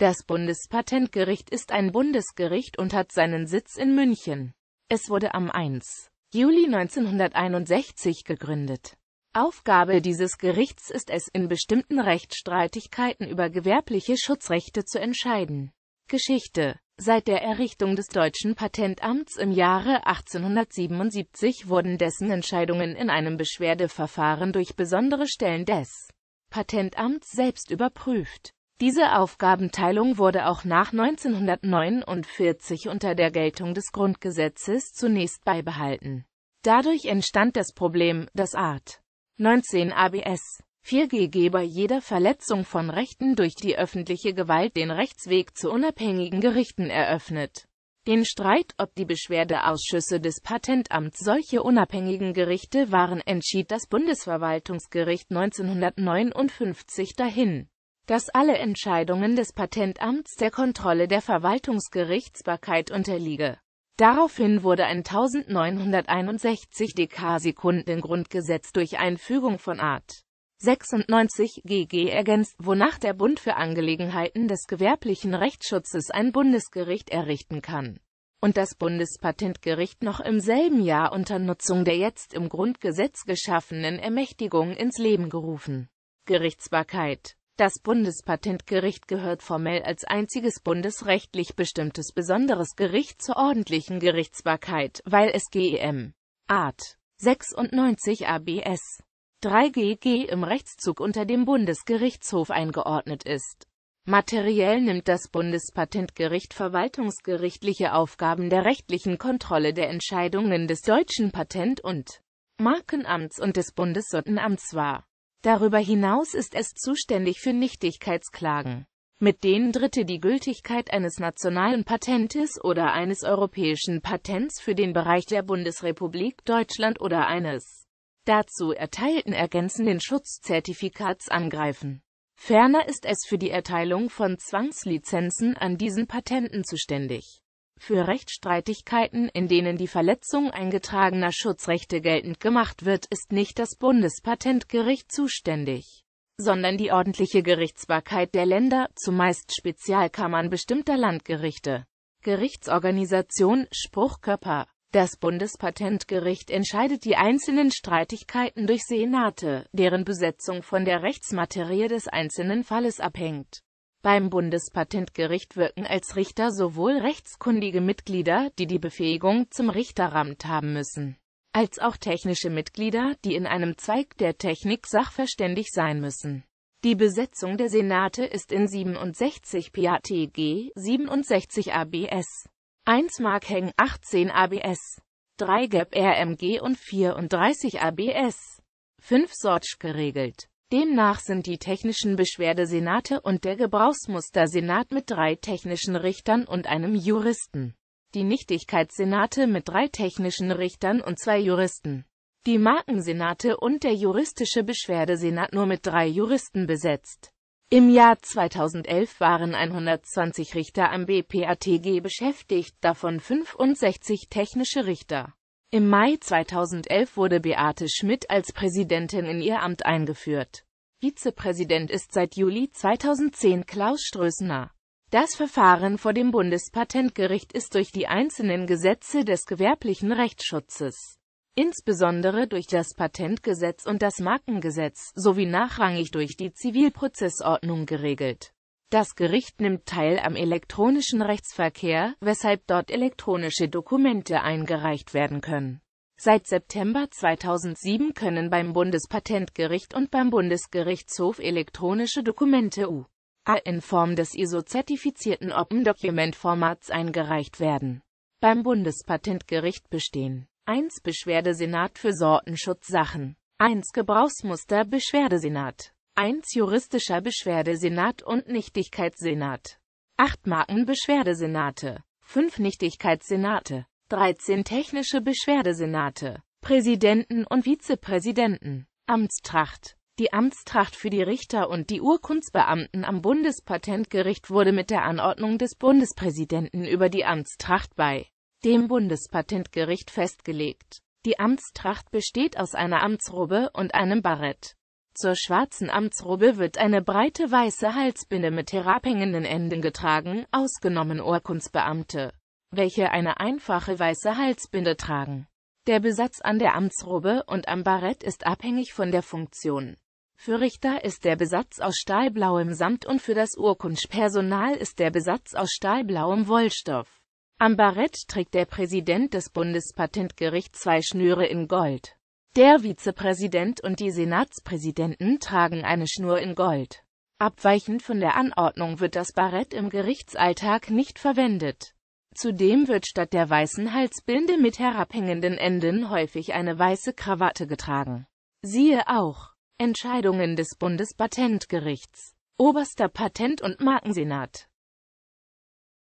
Das Bundespatentgericht ist ein Bundesgericht und hat seinen Sitz in München. Es wurde am 1. Juli 1961 gegründet. Aufgabe dieses Gerichts ist es, in bestimmten Rechtsstreitigkeiten über gewerbliche Schutzrechte zu entscheiden. Geschichte Seit der Errichtung des Deutschen Patentamts im Jahre 1877 wurden dessen Entscheidungen in einem Beschwerdeverfahren durch besondere Stellen des Patentamts selbst überprüft. Diese Aufgabenteilung wurde auch nach 1949 unter der Geltung des Grundgesetzes zunächst beibehalten. Dadurch entstand das Problem, dass Art 19 ABS 4G-Geber jeder Verletzung von Rechten durch die öffentliche Gewalt den Rechtsweg zu unabhängigen Gerichten eröffnet. Den Streit, ob die Beschwerdeausschüsse des Patentamts solche unabhängigen Gerichte waren, entschied das Bundesverwaltungsgericht 1959 dahin dass alle Entscheidungen des Patentamts der Kontrolle der Verwaltungsgerichtsbarkeit unterliege. Daraufhin wurde ein 1961 DK-Sekunden-Grundgesetz durch Einfügung von Art. 96 GG ergänzt, wonach der Bund für Angelegenheiten des gewerblichen Rechtsschutzes ein Bundesgericht errichten kann. Und das Bundespatentgericht noch im selben Jahr unter Nutzung der jetzt im Grundgesetz geschaffenen Ermächtigung ins Leben gerufen. Gerichtsbarkeit das Bundespatentgericht gehört formell als einziges bundesrechtlich bestimmtes besonderes Gericht zur ordentlichen Gerichtsbarkeit, weil es GEM Art 96 ABS 3GG im Rechtszug unter dem Bundesgerichtshof eingeordnet ist. Materiell nimmt das Bundespatentgericht verwaltungsgerichtliche Aufgaben der rechtlichen Kontrolle der Entscheidungen des deutschen Patent- und Markenamts und des Bundessottenamts wahr. Darüber hinaus ist es zuständig für Nichtigkeitsklagen, mit denen Dritte die Gültigkeit eines nationalen Patentes oder eines europäischen Patents für den Bereich der Bundesrepublik Deutschland oder eines dazu erteilten ergänzenden Schutzzertifikats angreifen. Ferner ist es für die Erteilung von Zwangslizenzen an diesen Patenten zuständig für Rechtsstreitigkeiten, in denen die Verletzung eingetragener Schutzrechte geltend gemacht wird, ist nicht das Bundespatentgericht zuständig, sondern die ordentliche Gerichtsbarkeit der Länder, zumeist Spezialkammern bestimmter Landgerichte. Gerichtsorganisation, Spruchkörper das Bundespatentgericht entscheidet die einzelnen Streitigkeiten durch Senate, deren Besetzung von der Rechtsmaterie des einzelnen Falles abhängt. Beim Bundespatentgericht wirken als Richter sowohl rechtskundige Mitglieder, die die Befähigung zum Richteramt haben müssen, als auch technische Mitglieder, die in einem Zweig der Technik sachverständig sein müssen. Die Besetzung der Senate ist in 67 PATG, 67 ABS, 1 Mark Heng 18 ABS, 3 GEP RMG und 34 ABS, 5 Sorge geregelt. Demnach sind die technischen Beschwerdesenate und der Gebrauchsmustersenat mit drei technischen Richtern und einem Juristen. Die Nichtigkeitssenate mit drei technischen Richtern und zwei Juristen. Die Markensenate und der juristische Beschwerdesenat nur mit drei Juristen besetzt. Im Jahr 2011 waren 120 Richter am BPATG beschäftigt, davon 65 technische Richter. Im Mai 2011 wurde Beate Schmidt als Präsidentin in ihr Amt eingeführt. Vizepräsident ist seit Juli 2010 Klaus Strößner. Das Verfahren vor dem Bundespatentgericht ist durch die einzelnen Gesetze des gewerblichen Rechtsschutzes, insbesondere durch das Patentgesetz und das Markengesetz, sowie nachrangig durch die Zivilprozessordnung geregelt das Gericht nimmt teil am elektronischen Rechtsverkehr, weshalb dort elektronische Dokumente eingereicht werden können. Seit September 2007 können beim Bundespatentgericht und beim Bundesgerichtshof elektronische Dokumente UA in Form des ISO-zertifizierten Open-Document-Formats eingereicht werden. Beim Bundespatentgericht bestehen 1 Beschwerdesenat für Sortenschutzsachen, 1 Gebrauchsmuster Beschwerdesenat. 1 juristischer Beschwerdesenat und Nichtigkeitssenat. 8 Marken Beschwerdesenate. 5 Nichtigkeitssenate, 13 technische Beschwerdesenate, Präsidenten und Vizepräsidenten, Amtstracht. Die Amtstracht für die Richter und die Urkundsbeamten am Bundespatentgericht wurde mit der Anordnung des Bundespräsidenten über die Amtstracht bei dem Bundespatentgericht festgelegt. Die Amtstracht besteht aus einer Amtsrobe und einem Barett. Zur schwarzen Amtsrobe wird eine breite weiße Halsbinde mit herabhängenden Enden getragen, ausgenommen Urkundsbeamte, welche eine einfache weiße Halsbinde tragen. Der Besatz an der Amtsrobe und am Barett ist abhängig von der Funktion. Für Richter ist der Besatz aus stahlblauem Samt und für das Urkundspersonal ist der Besatz aus stahlblauem Wollstoff. Am Barett trägt der Präsident des Bundespatentgerichts zwei Schnüre in Gold. Der Vizepräsident und die Senatspräsidenten tragen eine Schnur in Gold. Abweichend von der Anordnung wird das Barett im Gerichtsalltag nicht verwendet. Zudem wird statt der weißen Halsbinde mit herabhängenden Enden häufig eine weiße Krawatte getragen. Siehe auch Entscheidungen des Bundespatentgerichts, Oberster Patent- und Markensenat